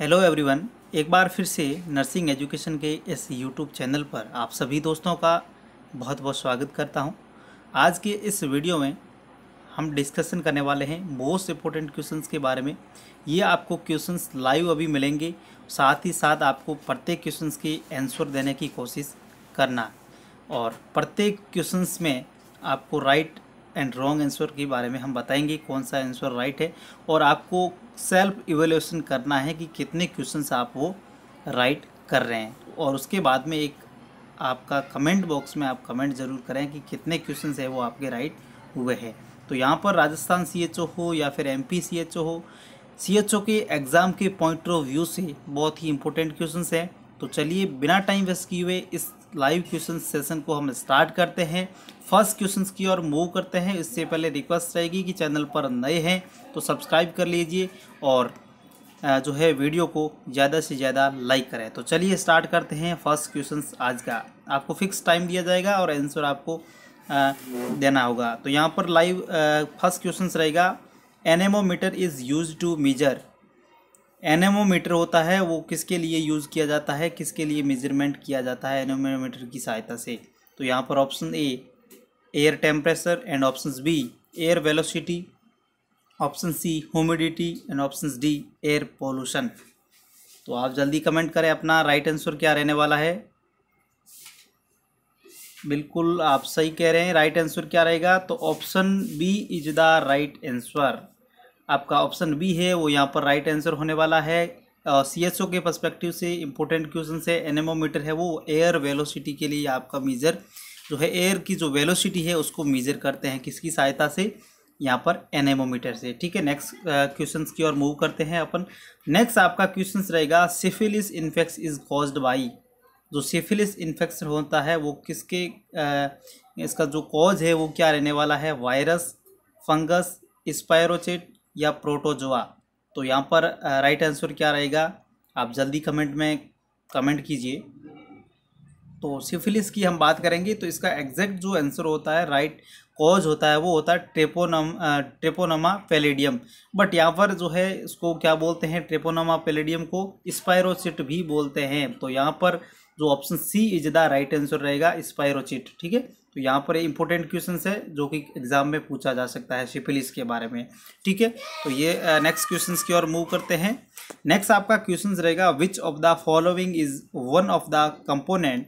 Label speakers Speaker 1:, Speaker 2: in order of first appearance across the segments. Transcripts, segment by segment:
Speaker 1: hello everyone एक बार फिर से नर्सिंग एजुकेशन के इस यूट्यूब चैनल पर आप सभी दोस्तों का बहुत बहुत स्वागत करता हूं आज के इस वीडियो में हम डिस्कशन करने वाले हैं मोस्ट इम्पोर्टेंट क्वेश्चंस के बारे में ये आपको क्वेश्चंस लाइव अभी मिलेंगे साथ ही साथ आपको प्रत्येक क्वेश्चंस के आंसर देने की कोशिश करना और प्रत्येक क्वेश्चन में आपको राइट एंड रॉन्ग आंसर के बारे में हम बताएंगे कौन सा आंसर राइट है और आपको सेल्फ इवेल्यूशन करना है कि कितने क्वेश्चंस आप वो राइट कर रहे हैं और उसके बाद में एक आपका कमेंट बॉक्स में आप कमेंट ज़रूर करें कि कितने क्वेश्चन है वो आपके राइट हुए हैं तो यहाँ पर राजस्थान सी हो या फिर एम पी हो सी के एग्ज़ाम के पॉइंट ऑफ व्यू से बहुत ही इंपॉर्टेंट क्वेश्चन हैं तो चलिए बिना टाइम वेस्ट किए हुए इस लाइव क्वेश्चन सेशन को हम स्टार्ट करते हैं फर्स्ट क्वेश्चन की ओर मूव करते हैं इससे पहले रिक्वेस्ट रहेगी कि चैनल पर नए हैं तो सब्सक्राइब कर लीजिए और जो है वीडियो को ज़्यादा से ज़्यादा लाइक करें तो चलिए स्टार्ट करते हैं फर्स्ट क्वेश्चन आज का आपको फिक्स टाइम दिया जाएगा और आंसर आपको देना होगा तो यहाँ पर लाइव फर्स्ट क्वेश्चन रहेगा anemometer is use to measure anemometer होता है वो किसके लिए यूज़ किया जाता है किसके लिए मेजरमेंट किया जाता है एनेमोमीटर की सहायता से तो यहाँ पर option A air temperature and option B air velocity option C humidity and option D air pollution तो आप जल्दी कमेंट करें अपना राइट आंसर क्या रहने वाला है बिल्कुल आप सही कह रहे हैं राइट आंसर क्या रहेगा तो option B is the right answer आपका ऑप्शन बी है वो यहाँ पर राइट आंसर होने वाला है सी एच ओ के परस्पेक्टिव से इंपॉर्टेंट क्वेश्चन है एनेमोमीटर है वो एयर वेलोसिटी के लिए आपका मीज़र जो है एयर की जो वेलोसिटी है उसको मीज़र करते हैं किसकी सहायता से यहाँ पर एनेमोमीटर से ठीक है नेक्स्ट क्वेश्चन की ओर मूव करते हैं अपन नेक्स्ट आपका क्वेश्चन रहेगा syphilis infects is caused by जो सिफिलिस इन्फेक्शन होता है वो किसके आ, इसका जो कॉज है वो क्या रहने वाला है वायरस फंगस स्पायरोचेट या प्रोटोजोआ तो यहाँ पर राइट आंसर क्या रहेगा आप जल्दी कमेंट में कमेंट कीजिए तो सिफिलिस की हम बात करेंगे तो इसका एग्जैक्ट जो आंसर होता है राइट कॉज होता है वो होता है ट्रेपोनम ट्रेपोनमा पेलेडियम बट यहाँ पर जो है इसको क्या बोलते हैं ट्रेपोनमा पेलेडियम को स्पायरोसिट भी बोलते हैं तो यहाँ पर जो option C is the right answer रहेगा स्पायरोचिट ठीक है तो यहाँ पर इंपॉर्टेंट क्वेश्चन है जो कि एग्जाम में पूछा जा सकता है सिपिलिस के बारे में ठीक है तो ये नेक्स्ट क्वेश्चन की ओर मूव करते हैं नेक्स्ट आपका क्वेश्चन रहेगा which of the following is one of the component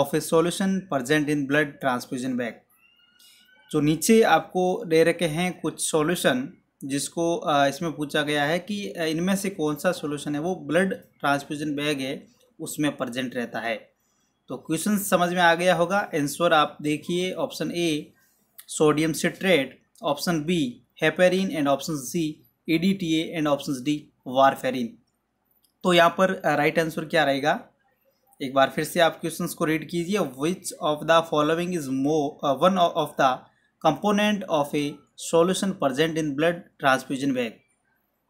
Speaker 1: of a solution present in blood transfusion bag जो नीचे आपको दे रखे हैं कुछ सोल्यूशन जिसको इसमें पूछा गया है कि इनमें से कौन सा सोल्यूशन है वो ब्लड ट्रांसफ्यूजन बैग है उसमें प्रजेंट रहता है तो क्वेश्चन समझ में आ गया होगा आंसर आप देखिए option A sodium citrate option B heparin and option C EDTA and option D warfarin तो यहाँ पर राइट आंसर क्या रहेगा एक बार फिर से आप क्वेश्चंस को रीड कीजिए which of the following is मो one of the component of a solution present in blood transfusion bag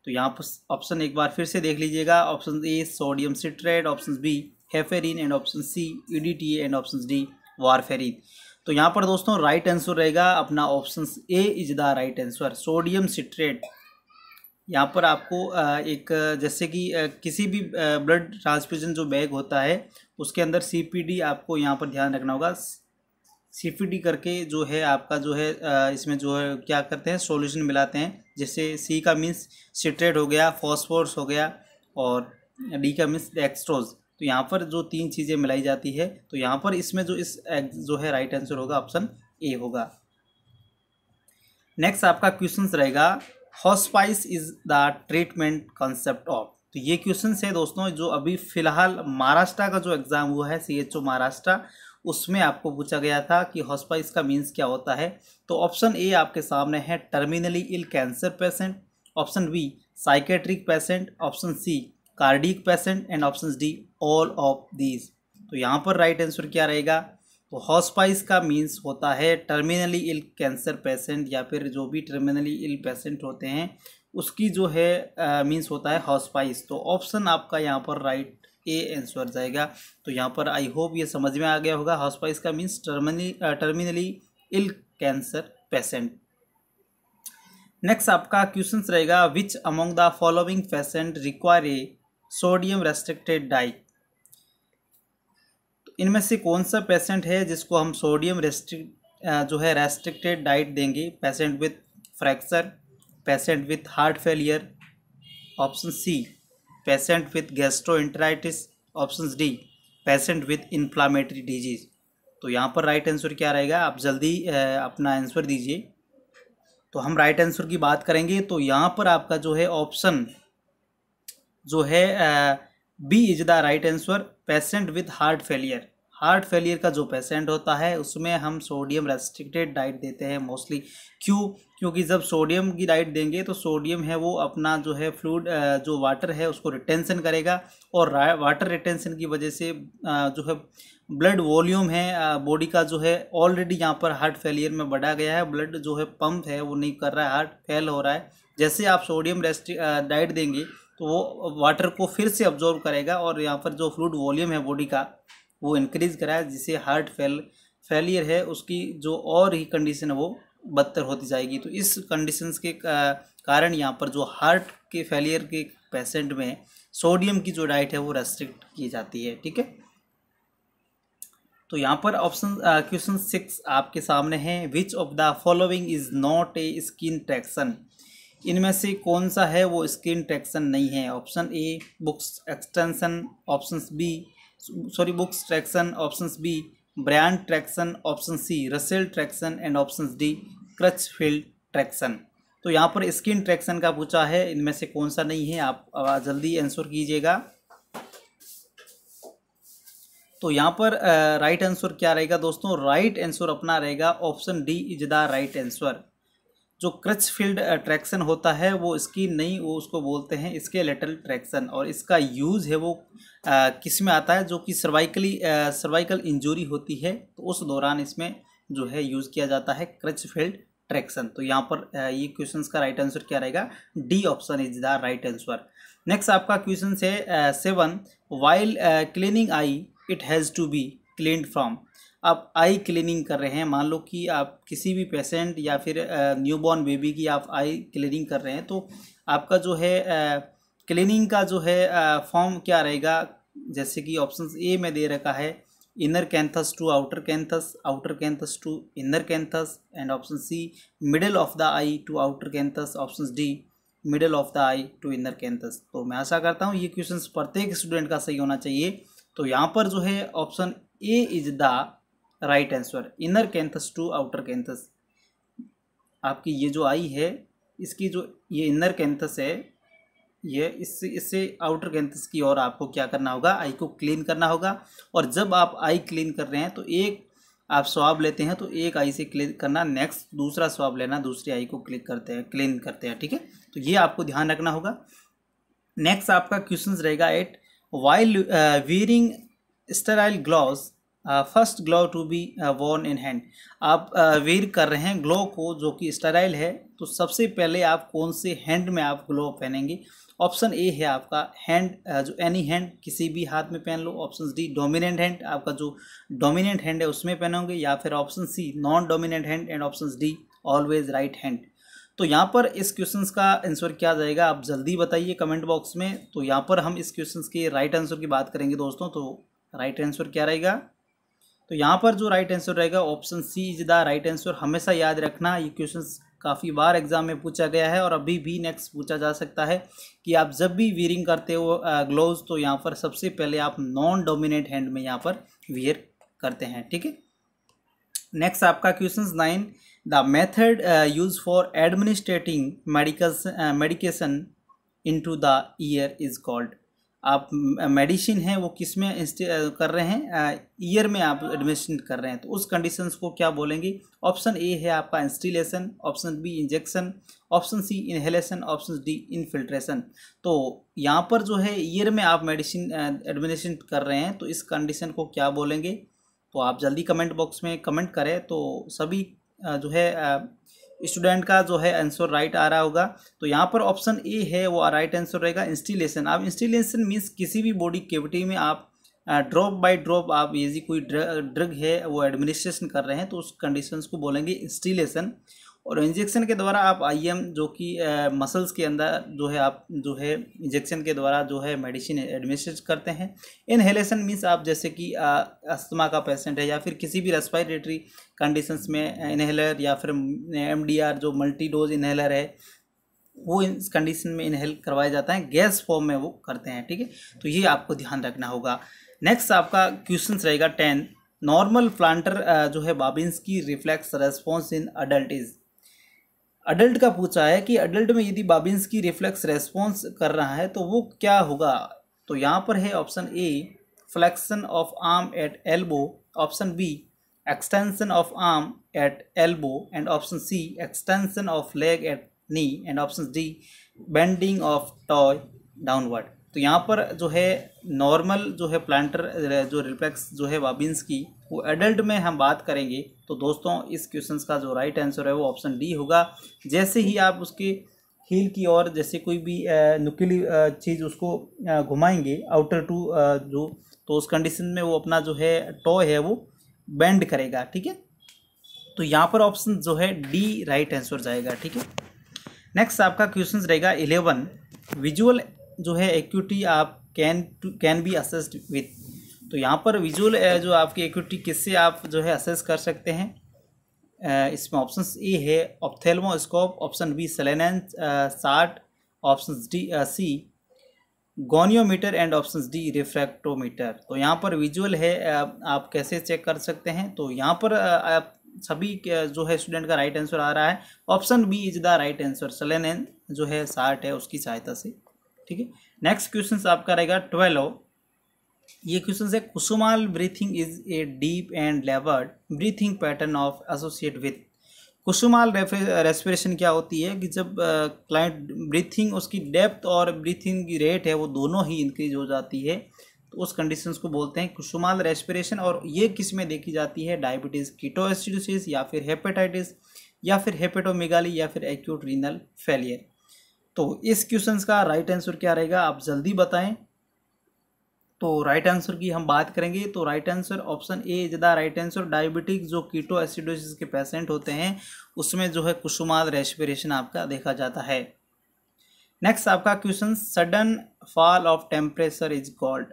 Speaker 1: तो यहाँ पर ऑप्शन एक बार फिर से देख लीजिएगा option A sodium citrate option B heparin and option C E e and option D warfarin तो यहाँ पर दोस्तों राइट आंसर रहेगा अपना option A is the right answer sodium citrate यहाँ पर आपको एक जैसे कि किसी भी ब्लड ट्रांसफ्यूजन जो बैग होता है उसके अंदर सीपीडी आपको यहाँ पर ध्यान रखना होगा सीपीडी करके जो है आपका जो है इसमें जो है क्या करते हैं सॉल्यूशन मिलाते हैं जैसे सी का मीन्स सिट्रेट हो गया फॉस्फोर्स हो गया और डी का मीन्स डेक्स्ट्रोज तो यहाँ पर जो तीन चीज़ें मिलाई जाती है तो यहाँ पर इसमें जो इस जो है राइट आंसर होगा ऑप्शन ए होगा नेक्स्ट आपका क्वेश्चन रहेगा hospice is the treatment concept of तो ये क्वेश्चन है दोस्तों जो अभी फिलहाल महाराष्ट्र का जो एग्ज़ाम हुआ है सी एच ओ महाराष्ट्र उसमें आपको पूछा गया था कि हॉस्पाइस का मीन्स क्या होता है तो ऑप्शन ए आपके सामने है terminally ill cancer patient option B psychiatric patient option C cardiac patient and option D all of these तो यहाँ पर राइट आंसर क्या रहेगा तो हॉस्पाइस का मीन्स होता है टर्मिनली इल कैंसर पेशेंट या फिर जो भी टर्मिनली इल पेशेंट होते हैं उसकी जो है मीन्स होता है हॉस्पाइस तो ऑप्शन आपका यहाँ पर राइट ए आंसर जाएगा तो यहाँ पर आई होप ये समझ में आ गया होगा हॉस्पाइस का means terminally terminally ill cancer patient next आपका क्वेश्चन रहेगा which among the following patient require a sodium restricted diet तो इनमें से कौन सा पेशेंट है जिसको हम सोडियम रेस्ट्रिक जो है रेस्ट्रिक्टेड डाइट देंगे patient with fracture patient with heart failure option C patient with enteritis option D patient with inflammatory disease तो यहाँ पर राइट आंसर क्या रहेगा आप जल्दी अपना आंसर दीजिए तो हम राइट आंसर की बात करेंगे तो यहाँ पर आपका जो है ऑप्शन जो है B is the right answer patient with heart failure heart failure का जो पेशेंट होता है उसमें हम सोडियम रेस्ट्रिक्टेड डाइट देते हैं मोस्टली क्यों क्योंकि जब सोडियम की डाइट देंगे तो सोडियम है वो अपना जो है फ्लूड जो वाटर है उसको रिटेंशन करेगा और वाटर रिटेंशन की वजह से जो है ब्लड वॉल्यूम है बॉडी का जो है ऑलरेडी यहाँ पर हार्ट फेलियर में बढ़ा गया है ब्लड जो है पम्प है वो नहीं कर रहा है हार्ट फेल हो रहा है जैसे आप सोडियम रेस्ट्रिक डाइट देंगे तो वो वाटर को फिर से ऑब्जॉर्व करेगा और यहाँ पर जो फ्लूड वॉल्यूम है बॉडी का वो इंक्रीज़ कराए जिससे हार्ट फेल फेलियर है उसकी जो और ही कंडीशन है वो बदतर होती जाएगी तो इस कंडीशन के कारण यहाँ पर जो हार्ट के फेलियर के पेशेंट में सोडियम की जो डाइट है वो रेस्ट्रिक्ट की जाती है ठीक है तो यहाँ पर ऑप्शन क्वेश्चन सिक्स आपके सामने है which of the following is not a skin traction इनमें से कौन सा है वो स्क्रीन ट्रैक्शन नहीं है option A Buck's extension option B sorry Buck's traction option B brand traction option C Russell traction and option D Crutchfield traction तो यहाँ पर स्क्रीन ट्रैक्शन का पूछा है इनमें से कौन सा नहीं है आप जल्दी आंसर कीजिएगा तो यहाँ पर राइट आंसर क्या रहेगा दोस्तों राइट आंसर अपना रहेगा option D is the right answer जो क्रच फील्ड ट्रैक्शन होता है वो इसकी नई वो उसको बोलते हैं इसके लेटरल ट्रैक्शन और इसका यूज़ है वो uh, किस में आता है जो कि सर्वाइकली सर्वाइकल इंजरी होती है तो उस दौरान इसमें जो है यूज़ किया जाता है क्रच फील्ड ट्रैक्शन तो यहाँ पर आ, uh, ये क्वेश्चन का राइट आंसर क्या रहेगा D option is the right answer next आपका क्वेश्चन है seven while cleaning eye it has to be clean from आप आई क्लीनिंग कर रहे हैं मान लो कि आप किसी भी पेशेंट या फिर न्यू बॉर्न बेबी की आप आई क्लीनिंग कर रहे हैं तो आपका जो है क्लीनिंग का जो है फॉर्म क्या रहेगा जैसे कि ऑप्शन ए में दे रखा है inner canthus to outer canthus outer canthus to inner canthus and option C middle of the eye to outer canthus option D middle of the eye to inner canthus तो मैं आशा करता हूँ ये question प्रत्येक स्टूडेंट का सही होना चाहिए तो यहाँ पर जो है option A is the right answer inner canthus to outer canthus आपकी ये जो आई है इसकी जो ये इनर कैंथस है ये इससे इससे आउटर कैंथस की ओर आपको क्या करना होगा आई को क्लीन करना होगा और जब आप आई क्लीन कर रहे हैं तो एक आप स्वाब लेते हैं तो एक आई से क्लीन करना नेक्स्ट दूसरा स्वाब लेना दूसरी आई को क्लिक करते हैं क्लीन करते हैं ठीक है तो ये आपको ध्यान रखना होगा नेक्स्ट आपका क्वेश्चन रहेगा eight while wearing sterile gloves first glove to be worn in hand आप वेयर कर रहे हैं ग्लो को जो कि स्टराइल है तो सबसे पहले आप कौन से हैंड में आप ग्लो पहनेंगे ऑप्शन ए है आपका हैंड जो एनी हैंड किसी भी हाथ में पहन लो ऑप्शन डी डोमिनेंट हैंड आपका जो डोमिनेंट हैंड है उसमें पहनोगे या फिर option C non dominant hand and option D always right hand तो यहाँ पर इस क्वेश्चन का आंसर क्या जाएगा आप जल्दी बताइए कमेंट बॉक्स में तो यहाँ पर हम इस क्वेश्चन के राइट आंसर की बात करेंगे दोस्तों तो राइट आंसर क्या रहेगा तो यहाँ पर जो राइट आंसर रहेगा option C is the right answer हमेशा याद रखना ये क्वेश्चन काफ़ी बार एग्जाम में पूछा गया है और अभी भी नेक्स्ट पूछा जा सकता है कि आप जब भी वियरिंग करते हो ग्लोव तो यहाँ पर सबसे पहले आप नॉन डोमिनेट हैंड में यहाँ पर वियर करते हैं ठीक है नेक्स्ट आपका question nine the method use for administering medical medication into the ear is called आप मेडिसिन है वो किस में कर रहे हैं ईयर में आप एडमिशन कर रहे हैं तो उस कंडीशंस को क्या बोलेंगे ऑप्शन ए है आपका instillation option B injection option C inhalation option D infiltration तो यहाँ पर जो है ईयर में आप मेडिसिन एडमिनिशन कर रहे हैं तो इस कंडीशन को क्या बोलेंगे तो आप जल्दी कमेंट बॉक्स में कमेंट करें तो सभी जो है स्टूडेंट का जो है आंसर राइट आ रहा होगा तो यहाँ पर ऑप्शन ए है वो राइट आंसर रहेगा इंस्टीलेशन आप इंस्टीलेशन मीन्स किसी भी बॉडी केविटी में आप ड्रॉप बाय ड्रॉप आप जी कोई ड्रग है वो एडमिनिस्ट्रेशन कर रहे हैं तो उस कंडीशंस को बोलेंगे इंस्टीलेशन और इंजेक्शन के द्वारा आप आईएम जो कि मसल्स के अंदर जो है आप जो है इंजेक्शन के द्वारा जो है मेडिसिन एडमिनिस्ट्रेट करते हैं इनहेलेशन मीन्स आप जैसे कि अस्थमा का पेशेंट है या फिर किसी भी रेस्पायरेटरी कंडीशंस में इनहेलर या फिर एमडीआर जो मल्टी डोज इनहेलर है वो इस कंडीशन में इनहेल करवाया जाता है गैस फॉर्म में वो करते हैं ठीक है तो ये आपको ध्यान रखना होगा नेक्स्ट आपका क्वेश्चन रहेगा टेन नॉर्मल प्लांटर जो है Babinski reflex response in adult is adult का पूछा है कि अडल्ट में यदि बाबिन्स की रिफ्लेक्स रेस्पॉन्स कर रहा है तो वो क्या होगा तो यहाँ पर है option A flexion of arm at elbow option B extension of arm at elbow and option C extension of leg at knee and option D bending of toe downward तो यहाँ पर जो है नॉर्मल जो है प्लांटर जो रिपेक्स जो है वाबिन्स की वो एडल्ट में हम बात करेंगे तो दोस्तों इस क्वेश्चन का जो राइट आंसर है वो ऑप्शन डी होगा जैसे ही आप उसके हील की ओर जैसे कोई भी नुकीली चीज़ उसको घुमाएंगे आउटर टू जो तो उस कंडीशन में वो अपना जो है टॉय है वो बेंड करेगा ठीक है तो यहाँ पर ऑप्शन जो है डी राइट आंसर जाएगा ठीक है नेक्स्ट आपका क्वेश्चन रहेगा इलेवन विजुअल जो है एक्यूटी आप can can be assessed with तो यहाँ पर विजुअल जो आपकी एक्यूटी किससे आप जो है असेस कर सकते हैं इसमें ऑप्शन ए है ऑप्थेलमोस्कोप ऑप्शन बी सेलेनैन साठ option D C goniometer and option D refractometer तो यहाँ पर विजुअल है आप कैसे चेक कर सकते हैं तो यहाँ पर आप सभी जो है स्टूडेंट का राइट आंसर आ रहा है option B is the right answer Snellen जो है साठ है उसकी सहायता से ठीक है नेक्स्ट क्वेश्चन आपका रहेगा ट्वेल्व ये क्वेश्चन है Kussmaul breathing is a deep and laboured breathing pattern of associate with Kussmaul respiration क्या होती है कि जब क्लाइंट ब्रीथिंग उसकी डेप्थ और ब्रीथिंग की रेट है वो दोनों ही इंक्रीज हो जाती है तो उस कंडीशन को बोलते हैं कुसुमाल रेस्पिरेशन और ये किस में देखी जाती है डायबिटीज़ कीटोएसिडोसिस या फिर हेपेटाइटिस या फिर हेपेटोमिगाली या फिर एक्यूट रीनल फेलियर तो इस क्वेश्चन का राइट आंसर क्या रहेगा आप जल्दी बताएं तो राइट आंसर की हम बात करेंगे तो right answer option A is the right answer diabetic जो कीटो एसिडोसिस के पेशेंट होते हैं उसमें जो है कुसुमाद रेस्पिरेशन आपका देखा जाता है नेक्स्ट आपका question sudden fall of temperature is called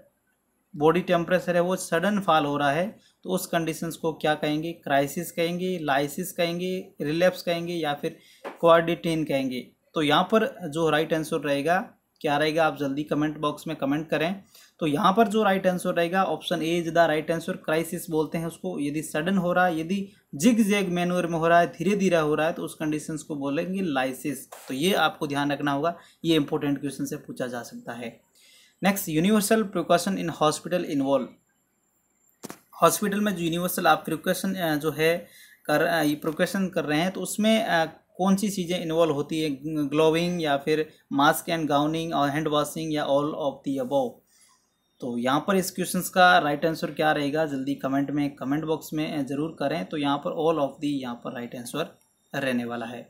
Speaker 1: body temperature है वो सडन फॉल हो रहा है तो उस कंडीशंस को क्या कहेंगे क्राइसिस कहेंगे लाइसिस कहेंगे रिलेप्स कहेंगे या फिर क्वारडिटेन कहेंगे तो यहाँ पर जो राइट आंसर रहेगा क्या रहेगा आप जल्दी कमेंट बॉक्स में कमेंट करें तो यहाँ पर जो राइट आंसर रहेगा option A is the right answer crisis बोलते हैं उसको यदि सडन हो रहा है यदि जिग जेग मैनुअर में हो रहा है धीरे धीरे हो रहा है तो उस कंडीशन को बोलेंगे लाइसिस तो ये आपको ध्यान रखना होगा ये इंपॉर्टेंट क्वेश्चन से पूछा जा सकता है next universal precaution in hospital involve hospital में जो यूनिवर्सल आप प्रिकॉशन जो है कर प्रिकॉशन कर रहे हैं तो उसमें कौन सी चीज़ें इन्वॉल्व होती है ग्लोविंग या फिर मास्क एंड गाउनिंग और हैंड वॉशिंग या ऑल ऑफ दी अबव तो यहाँ पर इस क्वेश्चन का राइट आंसर क्या रहेगा जल्दी कमेंट में कमेंट बॉक्स में ज़रूर करें तो यहाँ पर ऑल ऑफ दी यहाँ पर राइट आंसर रहने वाला है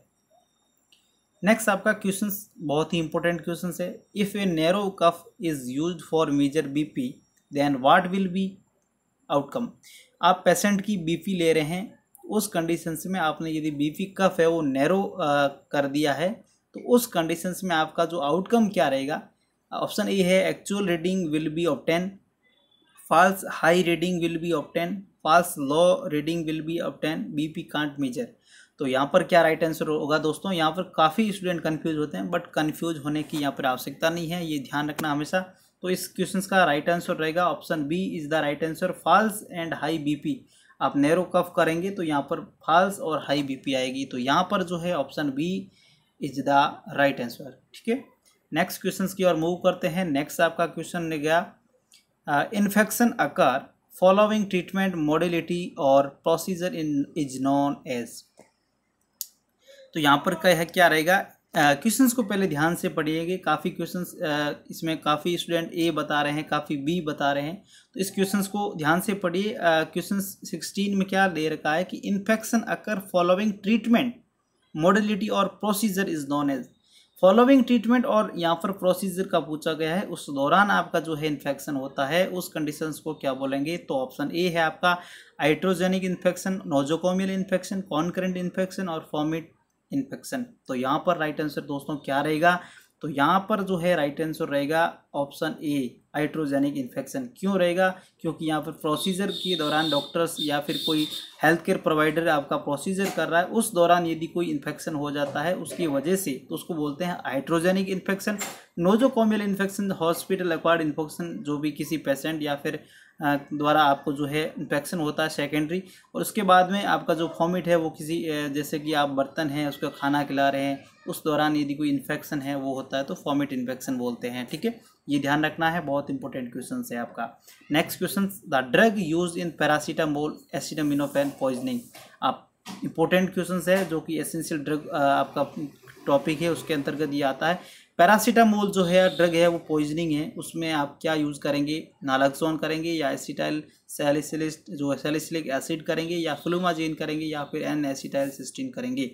Speaker 1: नेक्स्ट आपका क्वेश्चन बहुत ही इंपॉर्टेंट क्वेश्चन है if a narrow cuff is use for measure BP then what will be outcome आप पेशेंट की बीपी ले रहे हैं उस कंडीशन में आपने यदि बी पी कफ है वो नैरो कर दिया है तो उस कंडीशन में आपका जो आउटकम क्या रहेगा ऑप्शन ए है actual reading will be obtained high reading will be obtained obtained false reading will be obtained B P can't measure तो यहाँ पर क्या राइट आंसर होगा दोस्तों यहाँ पर काफ़ी स्टूडेंट कन्फ्यूज होते हैं बट कन्फ्यूज होने की यहाँ पर आवश्यकता नहीं है ये ध्यान रखना हमेशा तो इस क्वेश्चन का राइट आंसर रहेगा option B is the right answer false and high P आप नैरो कफ करेंगे तो यहाँ पर फाल्स और हाई बीपी आएगी तो यहाँ पर जो है option B is the right answer ठीक है नेक्स्ट क्वेश्चन की ओर मूव करते हैं नेक्स्ट आपका क्वेश्चन गया इन्फेक्शन अकार फॉलोइंग ट्रीटमेंट मॉडिलिटी और procedure in is known as तो यहाँ पर क्या है क्या रहेगा क्वेश्चंस को पहले ध्यान से पढ़िएगा काफ़ी क्वेश्चंस इसमें काफ़ी स्टूडेंट ए बता रहे हैं काफ़ी बी बता रहे हैं तो इस क्वेश्चंस को ध्यान से पढ़िए क्वेश्चन सिक्सटीन में क्या दे रखा है कि infection occur following treatment modality और procedure is known as following treatment और यहाँ पर प्रोसीजर का पूछा गया है उस दौरान आपका जो है इन्फेक्शन होता है उस कंडीशंस को क्या बोलेंगे तो ऑप्शन ए है आपका iatrogenic infection nosocomial infection concurrent infection और फॉमिट इन्फेक्शन तो यहाँ पर राइट आंसर दोस्तों क्या रहेगा तो यहाँ पर जो है राइट आंसर रहेगा ऑप्शन ए हाइड्रोजेनिक इन्फेक्शन क्यों रहेगा क्योंकि यहाँ पर प्रोसीजर के दौरान डॉक्टर्स या फिर कोई हेल्थ केयर प्रोवाइडर आपका प्रोसीजर कर रहा है उस दौरान यदि कोई इन्फेक्शन हो जाता है उसकी वजह से तो उसको बोलते हैं hydrogenic infection nosocomial infection hospital acquired infection जो भी किसी पेशेंट या फिर द्वारा आपको जो है इन्फेक्शन होता है सेकेंडरी और उसके बाद में आपका जो फॉमिट है वो किसी जैसे कि आप बर्तन हैं उसका खाना खिला रहे हैं उस दौरान यदि कोई इन्फेक्शन है वो होता है तो फॉमिट इन्फेक्शन बोलते हैं ठीक है ये ध्यान रखना है बहुत इंपॉर्टेंट क्वेश्चन है आपका next question the drug use in paracetamol acetaminophen poisoning आप इंपॉर्टेंट क्वेश्चन है जो कि एसेंशियल ड्रग आपका टॉपिक है उसके अंतर्गत ये आता है पैरासीटामोल जो है ड्रग है वो पॉइजनिंग है उसमें आप क्या यूज़ करेंगे नालाक्सोन करेंगे या एसिटाइल सैलिसिलिस्ट जो है एसिड करेंगे या फ्लूमाजीन करेंगे या फिर एन एसिटाइल सिस्टीन करेंगे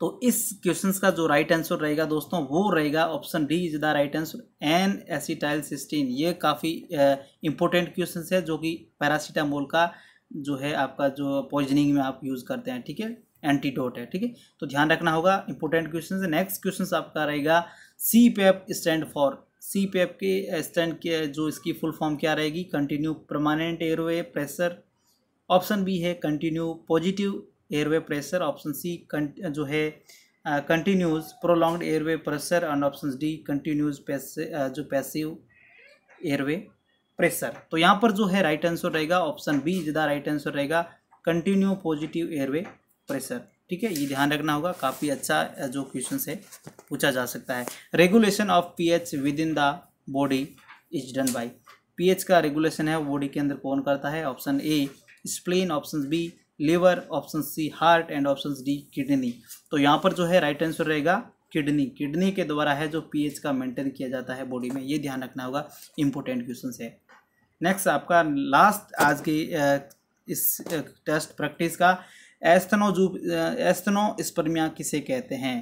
Speaker 1: तो इस क्वेश्चन का जो राइट आंसर रहेगा दोस्तों वो रहेगा option D is the right answer N acetyl cysteine ये काफ़ी इंपॉर्टेंट क्वेश्चन है जो कि पैरासीटामोल का जो है आपका जो पॉइजनिंग में आप यूज़ करते हैं ठीक है एंटीडोट है ठीक है तो ध्यान रखना होगा इंपॉर्टेंट क्वेश्चन नेक्स्ट क्वेश्चन आपका रहेगा C PAP stand for C PAP के स्टैंड के जो इसकी फुल फॉर्म क्या रहेगी continue permanent airway pressure option B है continue positive airway pressure option C जो है continues prolong airway pressure and option D continues जो पैसिव एयरवे प्रेशर तो यहाँ पर जो है राइट आंसर रहेगा ऑप्शन बी ज़्यादा राइट आंसर रहेगा कंटिन्यू पॉजिटिव एयरवे प्रेशर ठीक है ये ध्यान रखना होगा काफ़ी अच्छा जो क्वेश्चन है पूछा जा सकता है regulation of pH within the body is done by pH का रेगुलेशन है बॉडी के अंदर कौन करता है option A spleen option B liver option C heart and option D kidney तो यहाँ पर जो है राइट आंसर रहेगा किडनी किडनी के द्वारा है जो पीएच का मेंटेन किया जाता है बॉडी में ये ध्यान रखना होगा इंपॉर्टेंट क्वेश्चन है नेक्स्ट आपका लास्ट आज की इस टेस्ट प्रैक्टिस का एस्थनोजू एस्थनो स्पर्मिया किसे कहते हैं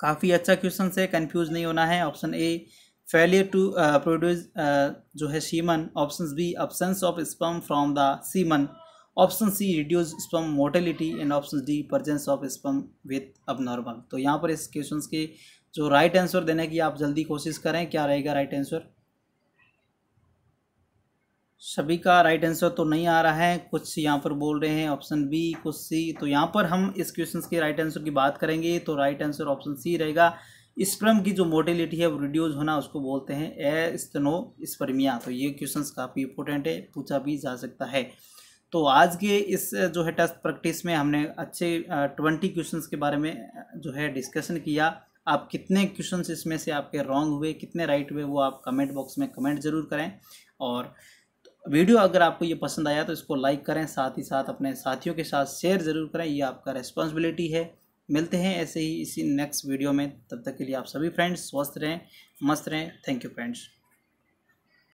Speaker 1: काफ़ी अच्छा क्वेश्चन है कन्फ्यूज नहीं होना है option A failure to produce जो है semen option B absence of sperm from the semen option C reduce sperm mortality and option D presence of sperm with अब तो यहाँ पर इस क्वेश्चन के जो राइट right आंसर देने की आप जल्दी कोशिश करें क्या रहेगा राइट आंसर सभी का राइट आंसर तो नहीं आ रहा है कुछ यहाँ पर बोल रहे हैं ऑप्शन बी कुछ सी तो यहाँ पर हम इस क्वेश्चन के राइट आंसर की बात करेंगे तो राइट आंसर ऑप्शन सी रहेगा स्प्रम की जो मोटिलिटी है वो रिड्यूज होना उसको बोलते हैं ए स्तनो स्पर्मिया तो ये क्वेश्चंस काफ़ी इंपॉर्टेंट है पूछा भी जा सकता है तो आज के इस जो है टेस्ट प्रैक्टिस में हमने अच्छे ट्वेंटी क्वेश्चंस के बारे में जो है डिस्कशन किया आप कितने क्वेश्चंस इसमें से आपके रॉन्ग हुए कितने राइट हुए वो आप कमेंट बॉक्स में कमेंट ज़रूर करें और वीडियो अगर आपको ये पसंद आया तो इसको लाइक करें साथ ही साथ अपने साथियों के साथ शेयर ज़रूर करें ये आपका रेस्पॉन्सिबिलिटी है मिलते हैं ऐसे ही इसी नेक्स्ट वीडियो में तब तक के लिए आप सभी फ्रेंड्स स्वस्थ रहें मस्त रहें थैंक यू फ्रेंड्स